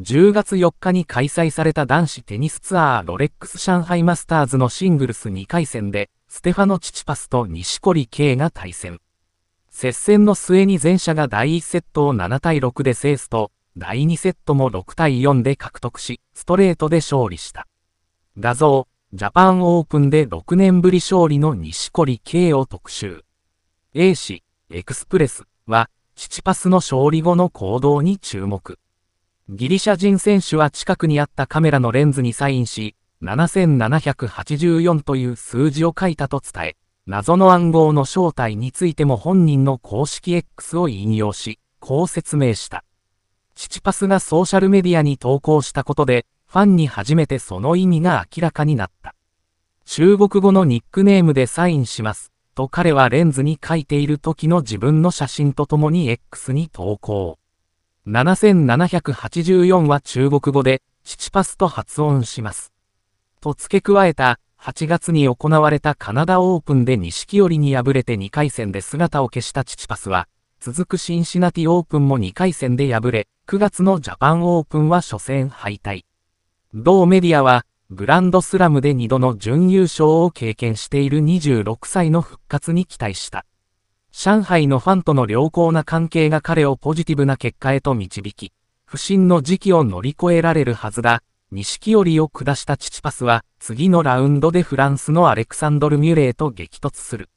10月4日に開催された男子テニスツアーロレックス上海マスターズのシングルス2回戦で、ステファノ・チチパスと錦織圭が対戦。接戦の末に前者が第1セットを7対6で制すと、第2セットも6対4で獲得し、ストレートで勝利した。画像、ジャパンオープンで6年ぶり勝利の錦織圭を特集。A 氏、エクスプレスは、チチパスの勝利後の行動に注目。ギリシャ人選手は近くにあったカメラのレンズにサインし、7784という数字を書いたと伝え、謎の暗号の正体についても本人の公式 X を引用し、こう説明した。チチパスがソーシャルメディアに投稿したことで、ファンに初めてその意味が明らかになった。中国語のニックネームでサインします、と彼はレンズに書いている時の自分の写真とともに X に投稿。7784は中国語で、チチパスと発音します。と付け加えた、8月に行われたカナダオープンで錦織に敗れて2回戦で姿を消したチチパスは、続くシンシナティオープンも2回戦で敗れ、9月のジャパンオープンは初戦敗退。同メディアは、グランドスラムで2度の準優勝を経験している26歳の復活に期待した。上海のファンとの良好な関係が彼をポジティブな結果へと導き、不審の時期を乗り越えられるはずだ。錦織を下したチチパスは、次のラウンドでフランスのアレクサンドル・ミュレーと激突する。